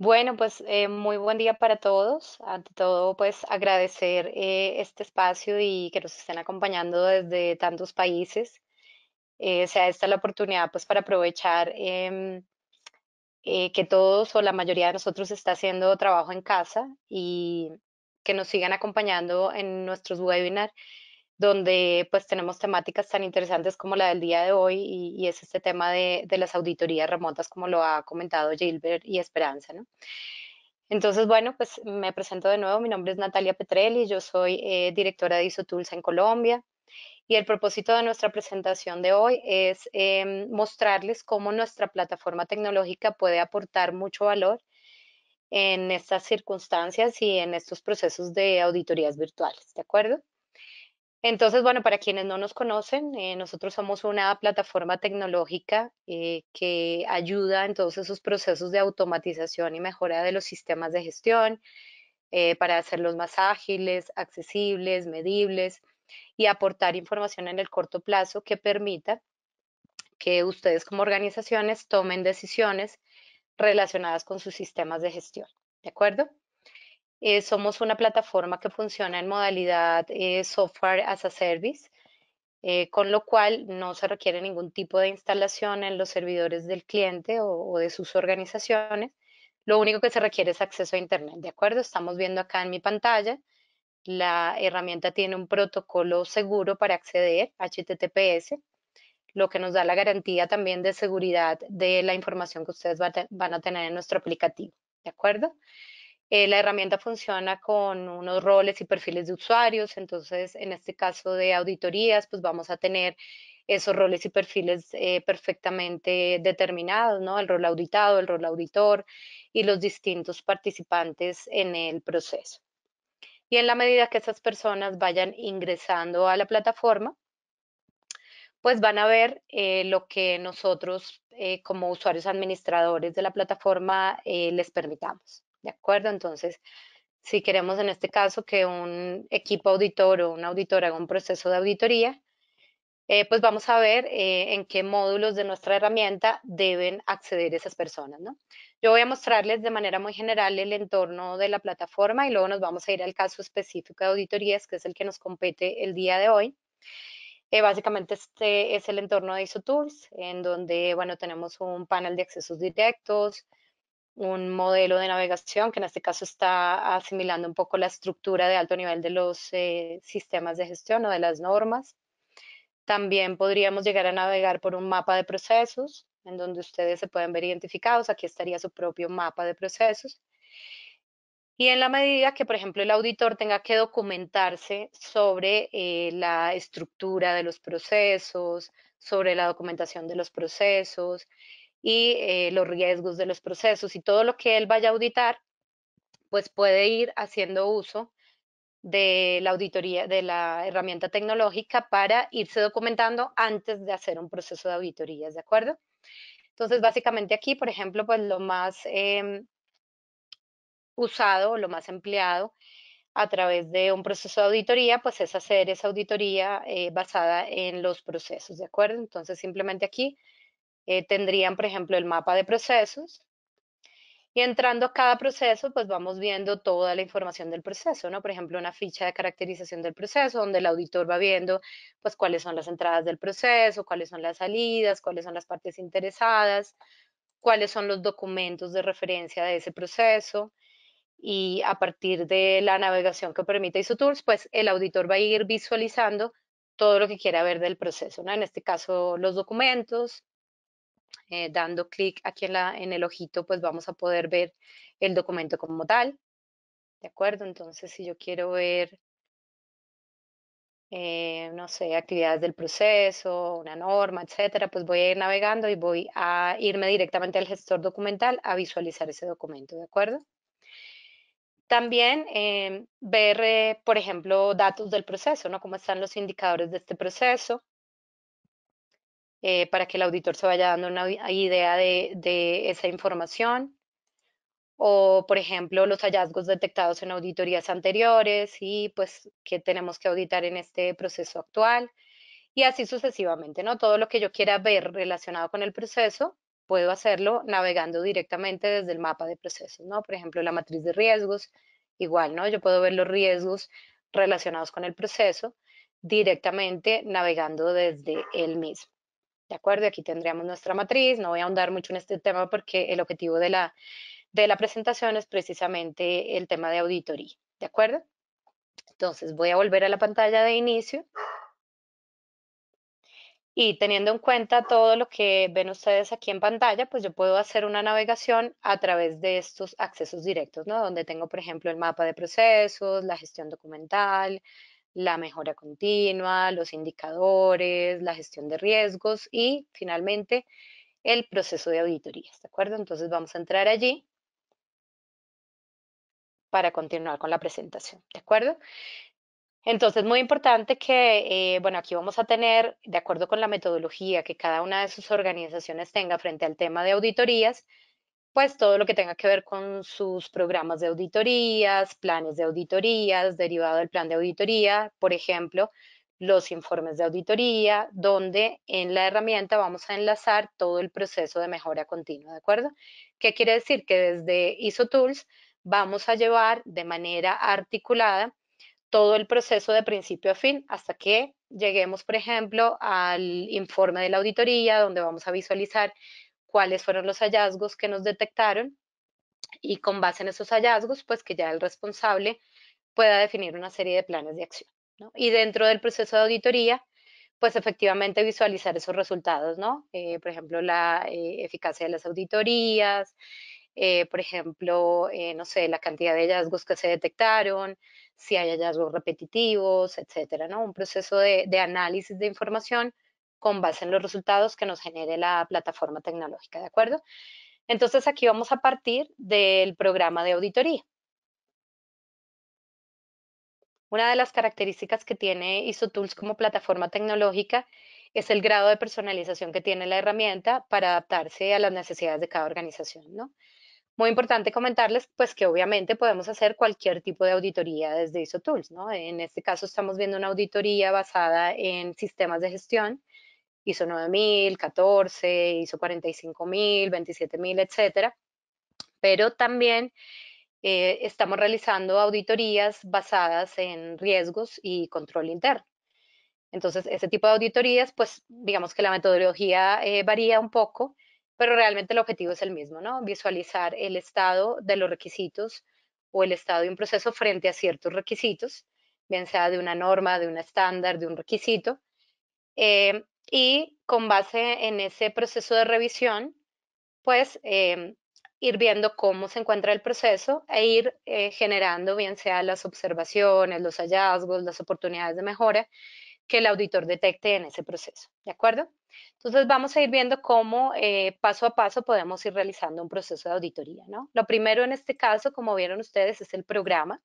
Bueno, pues eh, muy buen día para todos. Ante todo, pues agradecer eh, este espacio y que nos estén acompañando desde tantos países. Eh, sea esta la oportunidad pues para aprovechar em, eh, que todos o la mayoría de nosotros está haciendo trabajo en casa y que nos sigan acompañando en nuestros webinars donde pues tenemos temáticas tan interesantes como la del día de hoy y, es este tema de, las auditorías remotas como lo ha comentado Gilbert y Esperanza. Entonces, bueno, pues me presento de nuevo, mi nombre es Natalia Petrelli, yo soy eh, directora de ISOTools en Colombia y el propósito de nuestra presentación de hoy es em, mostrarles cómo nuestra plataforma tecnológica puede aportar mucho valor en estas circunstancias y en estos procesos de auditorías virtuales, ¿de acuerdo? Entonces, bueno, para quienes no nos conocen, eh, nosotros somos una plataforma tecnológica eh, que ayuda en todos esos procesos de automatización y mejora de los sistemas de gestión eh, para hacerlos más ágiles, accesibles, medibles y aportar información en el corto plazo que permita que ustedes como organizaciones tomen decisiones relacionadas con sus sistemas de gestión. ¿De acuerdo? Eh, somos una plataforma que funciona en modalidad eh, software as a service, eh, con lo cual no se requiere ningún tipo de instalación en los servidores del cliente o, de sus organizaciones. Lo único que se requiere es acceso a Internet, ¿de acuerdo? Estamos viendo acá en mi pantalla, la herramienta tiene un protocolo seguro para acceder, HTTPS, lo que nos da la garantía también de seguridad de la información que ustedes van a tener en nuestro aplicativo, ¿de acuerdo? Eh, la herramienta funciona con unos roles y perfiles de usuarios, entonces en este caso de auditorías, pues vamos a tener esos roles y perfiles eh, perfectamente determinados, ¿no? El rol auditado, el rol auditor y los distintos participantes en el proceso. Y en la medida que esas personas vayan ingresando a la plataforma, pues van a ver eh, lo que nosotros como usuarios administradores de la plataforma les permitamos. ¿De acuerdo? Entonces, si queremos en este caso que un equipo auditor o una auditora haga un proceso de auditoría, eh, pues vamos a ver eh, en qué módulos de nuestra herramienta deben acceder esas personas. ¿no? Yo voy a mostrarles de manera muy general el entorno de la plataforma y luego nos vamos a ir al caso específico de auditorías, que es el que nos compete el día de hoy. Eh, básicamente este es el entorno de ISO Tools, en donde bueno, tenemos un panel de accesos directos, un modelo de navegación que en este caso está asimilando un poco la estructura de alto nivel de los eh, sistemas de gestión o de las normas. También podríamos llegar a navegar por un mapa de procesos, en donde ustedes se pueden ver identificados. Aquí estaría su propio mapa de procesos. Y en la medida que, por ejemplo, el auditor tenga que documentarse sobre eh, la estructura de los procesos, sobre la documentación de los procesos, y eh, los riesgos de los procesos y todo lo que él vaya a auditar, pues puede ir haciendo uso de la auditoría, de la herramienta tecnológica para irse documentando antes de hacer un proceso de auditorías, ¿de acuerdo? Entonces, básicamente aquí, por ejemplo, pues lo más em, usado, lo más empleado a través de un proceso de auditoría, pues es hacer esa auditoría eh, basada en los procesos, ¿de acuerdo? Entonces, simplemente aquí eh, tendrían, por ejemplo, el mapa de procesos. Y entrando a cada proceso, pues vamos viendo toda la información del proceso, ¿no? Por ejemplo, una ficha de caracterización del proceso, donde el auditor va viendo, pues, cuáles son las entradas del proceso, cuáles son las salidas, cuáles son las partes interesadas, cuáles son los documentos de referencia de ese proceso, y a partir de la navegación que permite IsoTools, pues el auditor va a ir visualizando todo lo que quiera ver del proceso, ¿no? En este caso, los documentos, eh, dando clic aquí en, la, en el ojito, pues vamos a poder ver el documento como tal. ¿De acuerdo? Entonces, si yo quiero ver, eh, no sé, actividades del proceso, una norma, etcétera, pues voy a ir navegando y voy a irme directamente al gestor documental a visualizar ese documento. ¿De acuerdo? También em, ver, eh, por ejemplo, datos del proceso, ¿no? Cómo están los indicadores de este proceso, eh, para que el auditor se vaya dando una idea de, esa información. O, por ejemplo, los hallazgos detectados en auditorías anteriores y pues qué tenemos que auditar en este proceso actual. Y así sucesivamente, ¿no? Todo lo que yo quiera ver relacionado con el proceso, puedo hacerlo navegando directamente desde el mapa de procesos, ¿no? Por ejemplo, la matriz de riesgos, igual, ¿no? Yo puedo ver los riesgos relacionados con el proceso directamente navegando desde él mismo. ¿De acuerdo? Aquí tendríamos nuestra matriz. No voy a ahondar mucho en este tema porque el objetivo de la, de la presentación es precisamente el tema de auditoría. ¿De acuerdo? Entonces voy a volver a la pantalla de inicio. Y teniendo en cuenta todo lo que ven ustedes aquí en pantalla, pues yo puedo hacer una navegación a través de estos accesos directos, ¿no? Donde tengo, por ejemplo, el mapa de procesos, la gestión documental, la mejora continua, los indicadores, la gestión de riesgos y finalmente el proceso de auditorías, ¿de acuerdo? Entonces vamos a entrar allí para continuar con la presentación, ¿de acuerdo? Entonces, muy importante que, eh, bueno, aquí vamos a tener, de acuerdo con la metodología que cada una de sus organizaciones tenga frente al tema de auditorías, pues todo lo que tenga que ver con sus programas de auditorías, planes de auditorías, derivado del plan de auditoría, por ejemplo, los informes de auditoría, donde en la herramienta vamos a enlazar todo el proceso de mejora continua, ¿de acuerdo? ¿Qué quiere decir? Que desde ISO Tools vamos a llevar de manera articulada todo el proceso de principio a fin hasta que lleguemos, por ejemplo, al informe de la auditoría, donde vamos a visualizar cuáles fueron los hallazgos que nos detectaron y con base en esos hallazgos, pues que ya el responsable pueda definir una serie de planes de acción. Y dentro del proceso de auditoría, pues efectivamente visualizar esos resultados, ¿no? Eh, por ejemplo, la eh, eficacia de las auditorías, eh, por ejemplo, no sé, la cantidad de hallazgos que se detectaron, si hay hallazgos repetitivos, etcétera, ¿no? Un proceso de análisis de información con base en los resultados que nos genere la plataforma tecnológica, ¿de acuerdo? Entonces aquí vamos a partir del programa de auditoría. Una de las características que tiene IsoTools como plataforma tecnológica es el grado de personalización que tiene la herramienta para adaptarse a las necesidades de cada organización, ¿no? Muy importante comentarles, pues, que obviamente podemos hacer cualquier tipo de auditoría desde IsoTools, ¿no? En este caso estamos viendo una auditoría basada en sistemas de gestión hizo 9.000, 14, hizo 45.000, 27.000, etcétera. Pero también eh, estamos realizando auditorías basadas en riesgos y control interno. Entonces, ese tipo de auditorías, pues digamos que la metodología eh, varía un poco, pero realmente el objetivo es el mismo, ¿no? Visualizar el estado de los requisitos o el estado de un proceso frente a ciertos requisitos, bien sea de una norma, de un estándar, de un requisito, eh, y con base en ese proceso de revisión, pues em, ir viendo cómo se encuentra el proceso e ir eh, generando bien sea las observaciones, los hallazgos, las oportunidades de mejora que el auditor detecte en ese proceso, ¿de acuerdo? Entonces vamos a ir viendo cómo eh, paso a paso podemos ir realizando un proceso de auditoría, ¿no? Lo primero en este caso, como vieron ustedes, es el programa.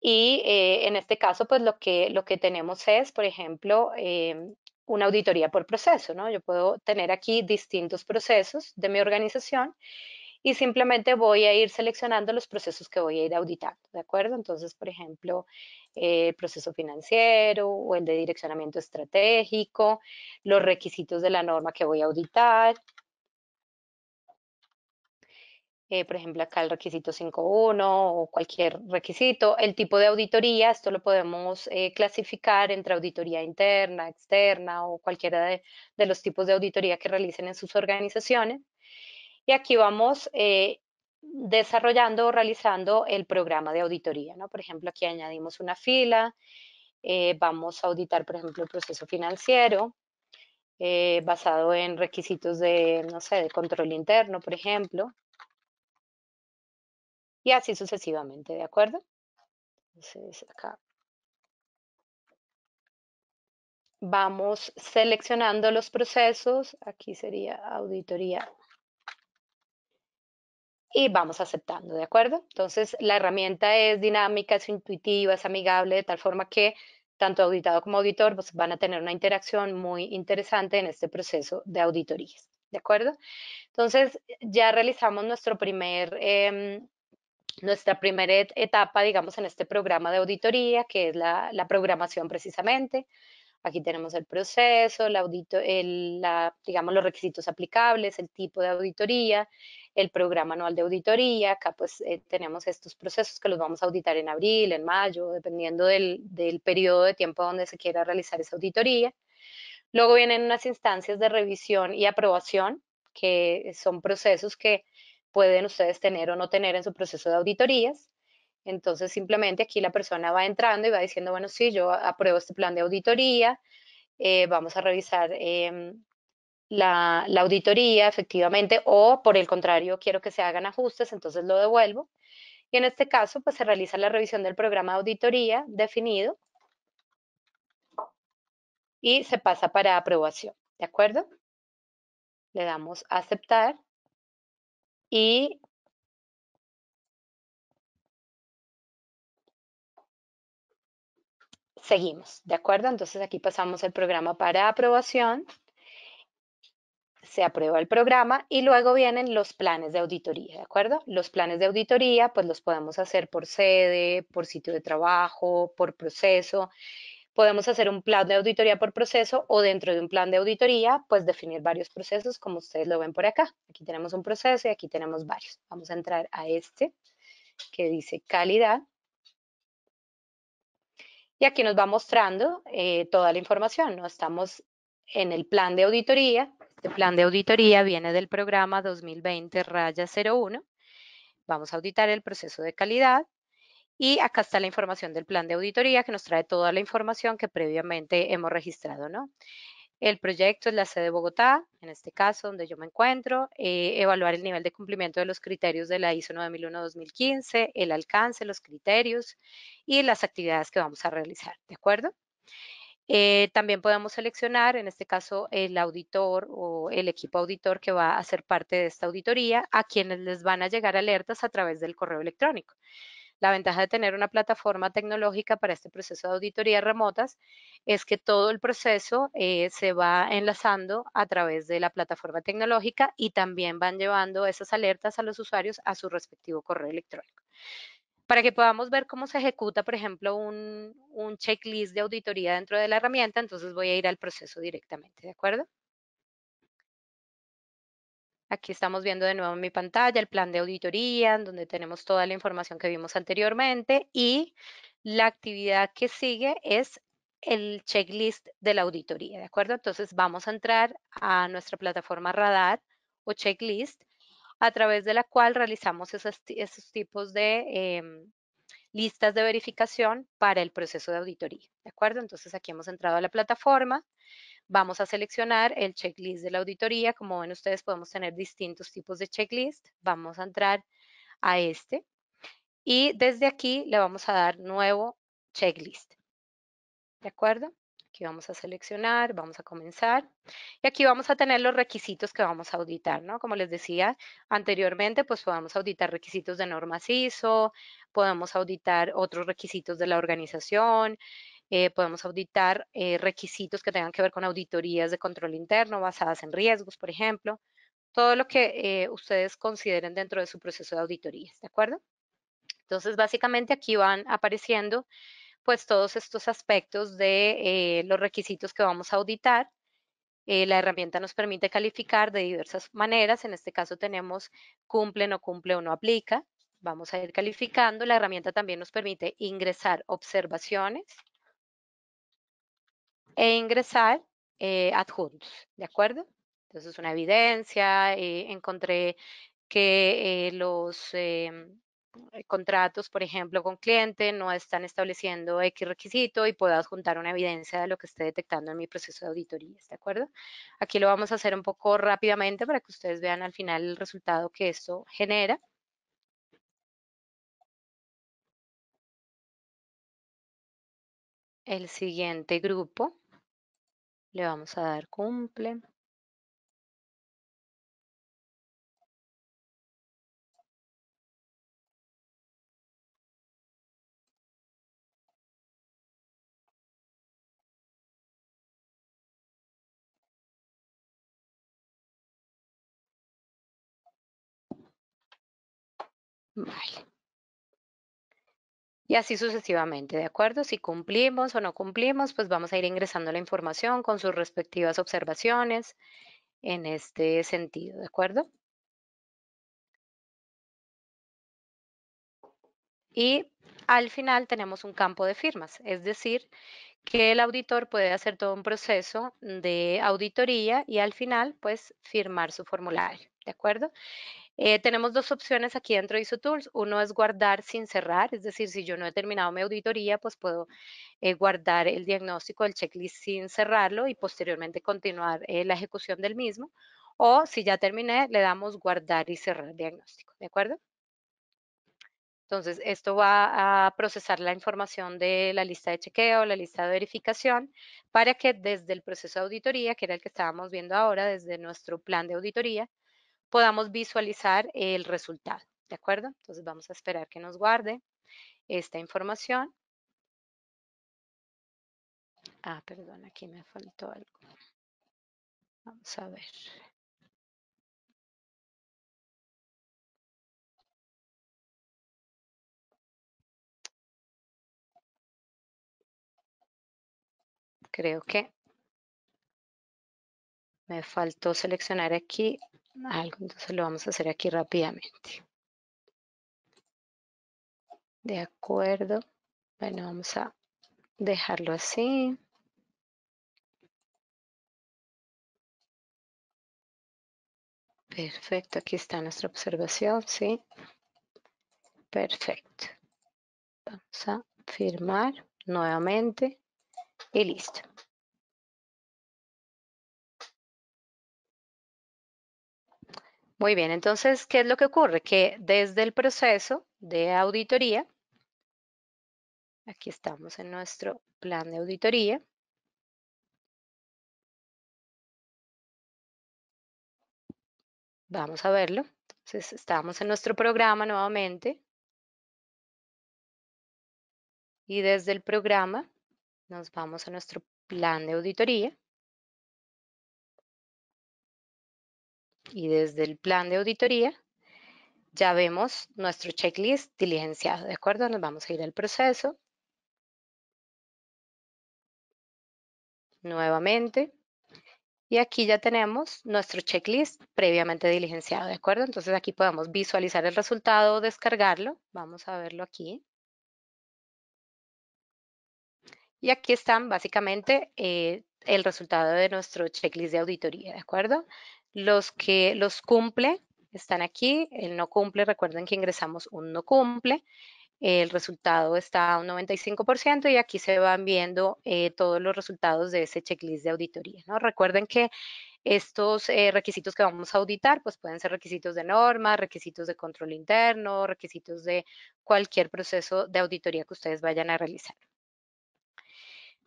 Y eh, en este caso, pues lo que, lo que tenemos es, por ejemplo, em, una auditoría por proceso, ¿no? Yo puedo tener aquí distintos procesos de mi organización y simplemente voy a ir seleccionando los procesos que voy a ir auditando, ¿de acuerdo? Entonces, por ejemplo, el proceso financiero o el de direccionamiento estratégico, los requisitos de la norma que voy a auditar, eh, por ejemplo, acá el requisito 5.1 o cualquier requisito. El tipo de auditoría, esto lo podemos eh, clasificar entre auditoría interna, externa o cualquiera de, de, los tipos de auditoría que realicen en sus organizaciones. Y aquí vamos eh, desarrollando o realizando el programa de auditoría. ¿no? Por ejemplo, aquí añadimos una fila, vamos a auditar, por ejemplo, el proceso financiero. basado en requisitos de, no sé, de control interno, por ejemplo, y así sucesivamente, ¿de acuerdo? vamos seleccionando los procesos, aquí sería auditoría y vamos aceptando, ¿de acuerdo? Entonces, la herramienta es dinámica, es intuitiva, es amigable, de tal forma que tanto auditado como auditor pues, van a tener una interacción muy interesante en este proceso de auditorías, ¿de acuerdo? Entonces, ya realizamos nuestro primer em, nuestra primera etapa, digamos, en este programa de auditoría, que es la, programación precisamente. Aquí tenemos el proceso, el audito, el, digamos, los requisitos aplicables, el tipo de auditoría, el programa anual de auditoría. Acá pues eh, tenemos estos procesos que los vamos a auditar en abril, en mayo, dependiendo del, del periodo de tiempo donde se quiera realizar esa auditoría. Luego vienen unas instancias de revisión y aprobación, que son procesos que pueden ustedes tener o no tener en su proceso de auditorías. Entonces, simplemente aquí la persona va entrando y va diciendo, bueno, sí, yo apruebo este plan de auditoría, eh, vamos a revisar em, la, la, auditoría efectivamente, o por el contrario, quiero que se hagan ajustes, entonces lo devuelvo. Y en este caso, pues se realiza la revisión del programa de auditoría definido y se pasa para aprobación, ¿de acuerdo? Le damos a aceptar y seguimos, ¿de acuerdo? Entonces aquí pasamos el programa para aprobación, se aprueba el programa y luego vienen los planes de auditoría, ¿de acuerdo? Los planes de auditoría pues los podemos hacer por sede, por sitio de trabajo, por proceso Podemos hacer un plan de auditoría por proceso o dentro de un plan de auditoría, pues definir varios procesos como ustedes lo ven por acá. Aquí tenemos un proceso y aquí tenemos varios. Vamos a entrar a este que dice calidad. Y aquí nos va mostrando eh, toda la información. ¿no? Estamos en el plan de auditoría. Este plan de auditoría viene del programa 2020-01. Vamos a auditar el proceso de calidad. Y acá está la información del plan de auditoría que nos trae toda la información que previamente hemos registrado, ¿no? El proyecto es la sede de Bogotá, en este caso donde yo me encuentro, eh, evaluar el nivel de cumplimiento de los criterios de la ISO 9001-2015, el alcance, los criterios y las actividades que vamos a realizar, ¿de acuerdo? Eh, también podemos seleccionar, en este caso, el auditor o el equipo auditor que va a ser parte de esta auditoría, a quienes les van a llegar alertas a través del correo electrónico. La ventaja de tener una plataforma tecnológica para este proceso de auditorías remotas es que todo el proceso eh, se va enlazando a través de la plataforma tecnológica y también van llevando esas alertas a los usuarios a su respectivo correo electrónico para que podamos ver cómo se ejecuta, por ejemplo, un, checklist de auditoría dentro de la herramienta, entonces voy a ir al proceso directamente, ¿de acuerdo? Aquí estamos viendo de nuevo en mi pantalla el plan de auditoría, en donde tenemos toda la información que vimos anteriormente y la actividad que sigue es el checklist de la auditoría, ¿de acuerdo? Entonces vamos a entrar a nuestra plataforma Radar o checklist, a través de la cual realizamos esos, tipos de em, listas de verificación para el proceso de auditoría, ¿de acuerdo? Entonces aquí hemos entrado a la plataforma Vamos a seleccionar el checklist de la auditoría. Como ven ustedes, podemos tener distintos tipos de checklist. Vamos a entrar a este y desde aquí le vamos a dar nuevo checklist. ¿De acuerdo? Aquí vamos a seleccionar, vamos a comenzar y aquí vamos a tener los requisitos que vamos a auditar, ¿no? Como les decía anteriormente, pues podemos auditar requisitos de normas ISO, podemos auditar otros requisitos de la organización, eh, podemos auditar eh, requisitos que tengan que ver con auditorías de control interno basadas en riesgos, por ejemplo, todo lo que eh, ustedes consideren dentro de su proceso de auditorías, ¿de acuerdo? Entonces, básicamente aquí van apareciendo pues todos estos aspectos de los requisitos que vamos a auditar. la herramienta nos permite calificar de diversas maneras, en este caso tenemos cumple, no cumple o no aplica. Vamos a ir calificando. La herramienta también nos permite ingresar observaciones, e ingresar eh, adjuntos, ¿de acuerdo? Entonces, una evidencia, eh, encontré que eh, los em, contratos, por ejemplo, con cliente no están estableciendo X requisito y puedo adjuntar una evidencia de lo que esté detectando en mi proceso de auditoría, ¿de acuerdo? Aquí lo vamos a hacer un poco rápidamente para que ustedes vean al final el resultado que esto genera. El siguiente grupo le vamos a dar cumple. Vale y así sucesivamente, ¿de acuerdo? Si cumplimos o no cumplimos, pues vamos a ir ingresando la información con sus respectivas observaciones en este sentido, ¿de acuerdo? Y al final tenemos un campo de firmas, es decir, que el auditor puede hacer todo un proceso de auditoría y al final, pues, firmar su formulario, ¿de acuerdo? Eh, tenemos dos opciones aquí dentro de Tools. Uno es guardar sin cerrar, es decir, si yo no he terminado mi auditoría, pues puedo eh, guardar el diagnóstico el checklist sin cerrarlo y posteriormente continuar eh, la ejecución del mismo. O si ya terminé, le damos guardar y cerrar diagnóstico, ¿de acuerdo? Entonces, esto va a procesar la información de la lista de chequeo, la lista de verificación, para que desde el proceso de auditoría, que era el que estábamos viendo ahora, desde nuestro plan de auditoría, podamos visualizar el resultado, ¿de acuerdo? Entonces vamos a esperar que nos guarde esta información. Ah, perdón, aquí me faltó algo. Vamos a ver. Creo que me faltó seleccionar aquí algo, entonces lo vamos a hacer aquí rápidamente. De acuerdo. Bueno, vamos a dejarlo así. Perfecto, aquí está nuestra observación, ¿sí? Perfecto. Vamos a firmar nuevamente y listo. Muy bien, entonces, ¿qué es lo que ocurre? Que desde el proceso de auditoría, aquí estamos en nuestro plan de auditoría, vamos a verlo, entonces estamos en nuestro programa nuevamente y desde el programa nos vamos a nuestro plan de auditoría. y desde el plan de auditoría ya vemos nuestro checklist diligenciado, ¿de acuerdo? Nos vamos a ir al proceso. Nuevamente. Y aquí ya tenemos nuestro checklist previamente diligenciado, ¿de acuerdo? Entonces aquí podemos visualizar el resultado o descargarlo. Vamos a verlo aquí. Y aquí están básicamente eh, el resultado de nuestro checklist de auditoría, ¿de acuerdo? Los que los cumple están aquí, el no cumple, recuerden que ingresamos un no cumple, el resultado está a un 95% y aquí se van viendo eh, todos los resultados de ese checklist de auditoría, ¿no? Recuerden que estos eh, requisitos que vamos a auditar, pues pueden ser requisitos de norma, requisitos de control interno, requisitos de cualquier proceso de auditoría que ustedes vayan a realizar.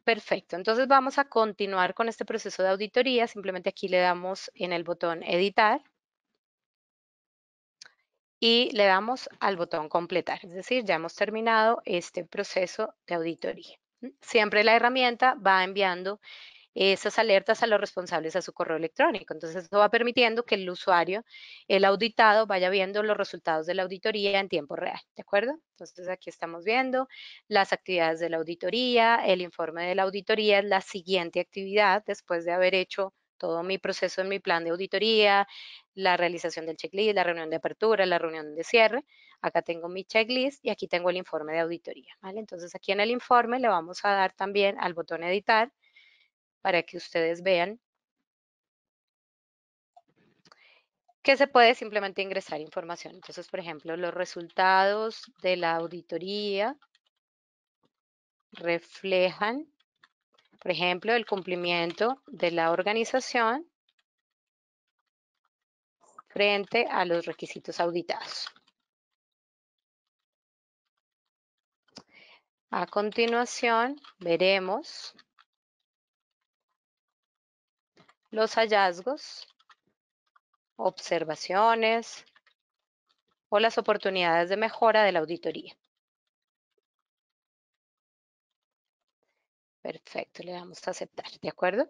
Perfecto, entonces vamos a continuar con este proceso de auditoría. Simplemente aquí le damos en el botón editar y le damos al botón completar. Es decir, ya hemos terminado este proceso de auditoría. Siempre la herramienta va enviando esas alertas a los responsables a su correo electrónico. Entonces, eso va permitiendo que el usuario, el auditado, vaya viendo los resultados de la auditoría en tiempo real, ¿de acuerdo? Entonces, aquí estamos viendo las actividades de la auditoría, el informe de la auditoría la siguiente actividad después de haber hecho todo mi proceso en mi plan de auditoría, la realización del checklist, la reunión de apertura, la reunión de cierre. Acá tengo mi checklist y aquí tengo el informe de auditoría. ¿vale? Entonces aquí en el informe le vamos a dar también al botón editar para que ustedes vean que se puede simplemente ingresar información. Entonces, por ejemplo, los resultados de la auditoría reflejan, por ejemplo, el cumplimiento de la organización frente a los requisitos auditados. A continuación, veremos los hallazgos, observaciones o las oportunidades de mejora de la auditoría. Perfecto, le damos a aceptar, ¿de acuerdo?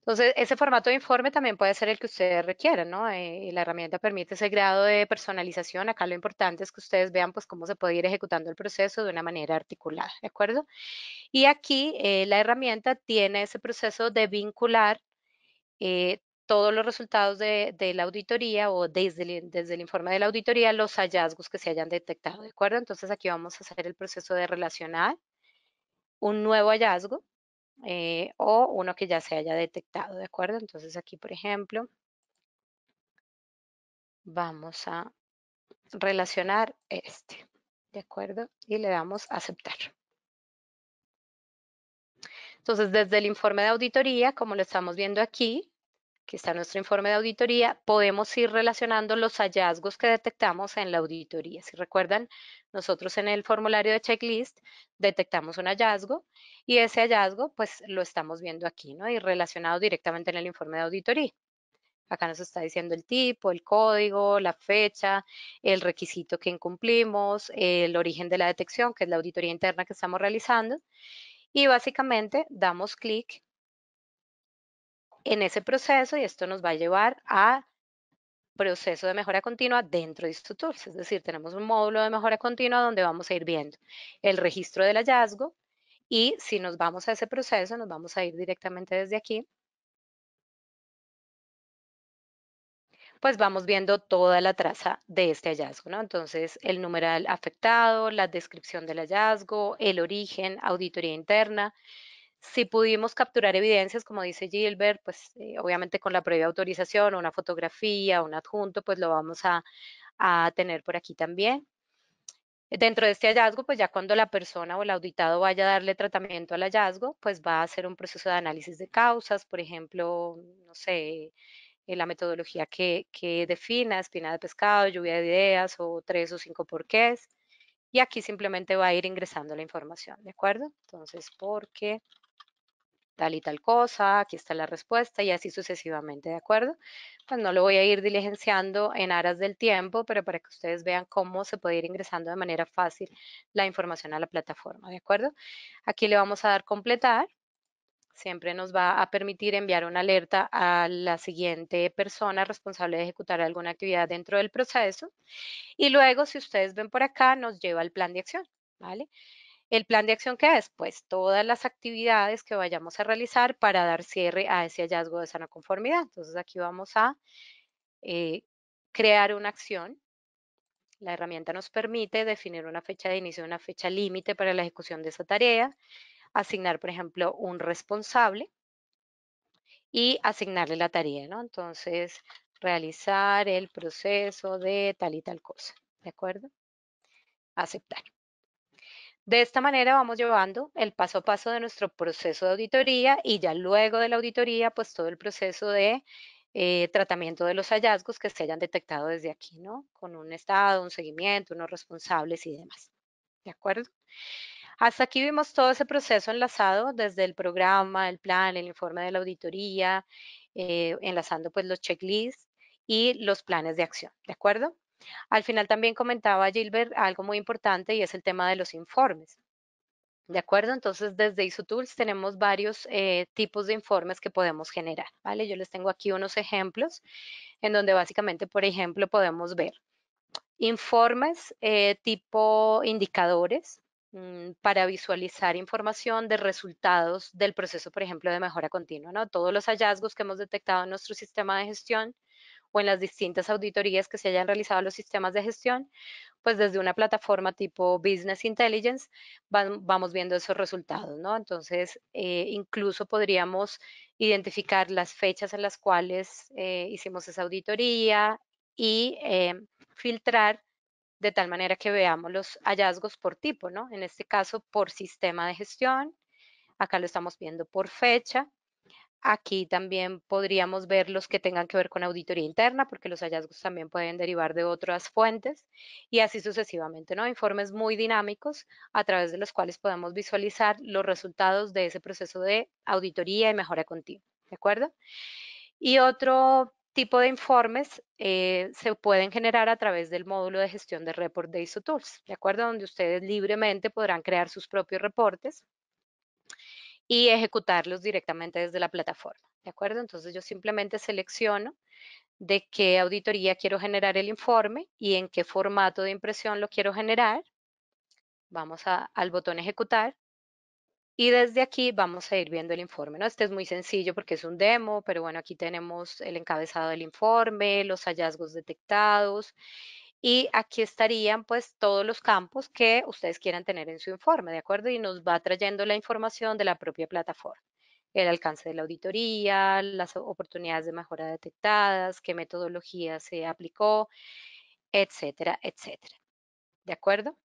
Entonces, ese formato de informe también puede ser el que ustedes requieran, ¿no? Eh, la herramienta permite ese grado de personalización. Acá lo importante es que ustedes vean, pues, cómo se puede ir ejecutando el proceso de una manera articulada, ¿de acuerdo? Y aquí eh, la herramienta tiene ese proceso de vincular eh, todos los resultados de, la auditoría o desde el, informe de la auditoría los hallazgos que se hayan detectado, ¿de acuerdo? Entonces aquí vamos a hacer el proceso de relacionar un nuevo hallazgo eh, o uno que ya se haya detectado, ¿de acuerdo? Entonces aquí, por ejemplo, vamos a relacionar este, ¿de acuerdo? Y le damos aceptar. Entonces, desde el informe de auditoría, como lo estamos viendo aquí, que está nuestro informe de auditoría, podemos ir relacionando los hallazgos que detectamos en la auditoría. Si recuerdan, nosotros en el formulario de checklist detectamos un hallazgo y ese hallazgo pues lo estamos viendo aquí, ¿no? Y relacionado directamente en el informe de auditoría. Acá nos está diciendo el tipo, el código, la fecha, el requisito que incumplimos, el origen de la detección, que es la auditoría interna que estamos realizando, y básicamente damos clic en ese proceso y esto nos va a llevar a proceso de mejora continua dentro de Tools Es decir, tenemos un módulo de mejora continua donde vamos a ir viendo el registro del hallazgo y si nos vamos a ese proceso, nos vamos a ir directamente desde aquí pues vamos viendo toda la traza de este hallazgo, ¿no? Entonces, el numeral afectado, la descripción del hallazgo, el origen, auditoría interna. Si pudimos capturar evidencias, como dice Gilbert, pues eh, obviamente con la previa autorización, una fotografía, un adjunto, pues lo vamos a, a tener por aquí también. Dentro de este hallazgo, pues ya cuando la persona o el auditado vaya a darle tratamiento al hallazgo, pues va a hacer un proceso de análisis de causas, por ejemplo, no sé, eh, la metodología que, que defina, espina de pescado, lluvia de ideas o tres o cinco porqués. Y aquí simplemente va a ir ingresando la información, ¿de acuerdo? Entonces, ¿por qué tal y tal cosa, aquí está la respuesta y así sucesivamente, ¿de acuerdo? Pues no lo voy a ir diligenciando en aras del tiempo, pero para que ustedes vean cómo se puede ir ingresando de manera fácil la información a la plataforma, ¿de acuerdo? Aquí le vamos a dar completar siempre nos va a permitir enviar una alerta a la siguiente persona responsable de ejecutar alguna actividad dentro del proceso. Y luego, si ustedes ven por acá, nos lleva al plan de acción, ¿vale? El plan de acción qué es, pues, todas las actividades que vayamos a realizar para dar cierre a ese hallazgo de sana conformidad. Entonces, aquí vamos a eh, crear una acción la herramienta nos permite definir una fecha de inicio, una fecha límite para la ejecución de esa tarea, asignar, por ejemplo, un responsable y asignarle la tarea, ¿no? Entonces, realizar el proceso de tal y tal cosa, ¿de acuerdo? Aceptar. De esta manera vamos llevando el paso a paso de nuestro proceso de auditoría y ya luego de la auditoría, pues todo el proceso de eh, tratamiento de los hallazgos que se hayan detectado desde aquí, ¿no? Con un estado, un seguimiento, unos responsables y demás. ¿De acuerdo? Hasta aquí vimos todo ese proceso enlazado desde el programa, el plan, el informe de la auditoría, eh, enlazando pues los checklists y los planes de acción, ¿de acuerdo? Al final también comentaba Gilbert algo muy importante y es el tema de los informes. ¿De acuerdo? Entonces, desde ISOTools tenemos varios eh, tipos de informes que podemos generar, ¿vale? Yo les tengo aquí unos ejemplos en donde básicamente, por ejemplo, podemos ver informes eh, tipo indicadores, Mm, para visualizar información de resultados del proceso, por ejemplo, de mejora continua, ¿no? Todos los hallazgos que hemos detectado en nuestro sistema de gestión o en las distintas auditorías que se hayan realizado los sistemas de gestión, pues desde una plataforma tipo Business Intelligence vamos viendo esos resultados, ¿no? Entonces, eh, incluso podríamos identificar las fechas en las cuales eh, hicimos esa auditoría y eh, filtrar de tal manera que veamos los hallazgos por tipo, ¿no? En este caso, por sistema de gestión, acá lo estamos viendo por fecha, Aquí también podríamos ver los que tengan que ver con auditoría interna, porque los hallazgos también pueden derivar de otras fuentes y así sucesivamente, ¿no? Informes muy dinámicos a través de los cuales podemos visualizar los resultados de ese proceso de auditoría y mejora continua, ¿de acuerdo? Y otro tipo de informes eh, se pueden generar a través del módulo de gestión de report de Tools, ¿de acuerdo? Donde ustedes libremente podrán crear sus propios reportes y ejecutarlos directamente desde la plataforma, ¿de acuerdo? Entonces yo simplemente selecciono de qué auditoría quiero generar el informe y en qué formato de impresión lo quiero generar. Vamos al botón ejecutar y desde aquí vamos a ir viendo el informe, ¿no? Este es muy sencillo porque es un demo, pero bueno, aquí tenemos el encabezado del informe, los hallazgos detectados y aquí estarían pues todos los campos que ustedes quieran tener en su informe, ¿de acuerdo? Y nos va trayendo la información de la propia plataforma, el alcance de la auditoría, las oportunidades de mejora detectadas, qué metodología se aplicó, etcétera, etcétera. ¿De acuerdo?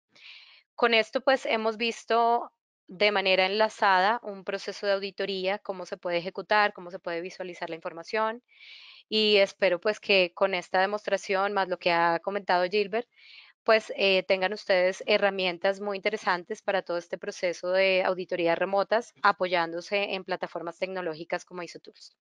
Con esto pues hemos visto de manera enlazada un proceso de auditoría, cómo se puede ejecutar, cómo se puede visualizar la información. Y espero pues que con esta demostración, más lo que ha comentado Gilbert, pues eh, tengan ustedes herramientas muy interesantes para todo este proceso de auditorías remotas apoyándose en plataformas tecnológicas como Isotools.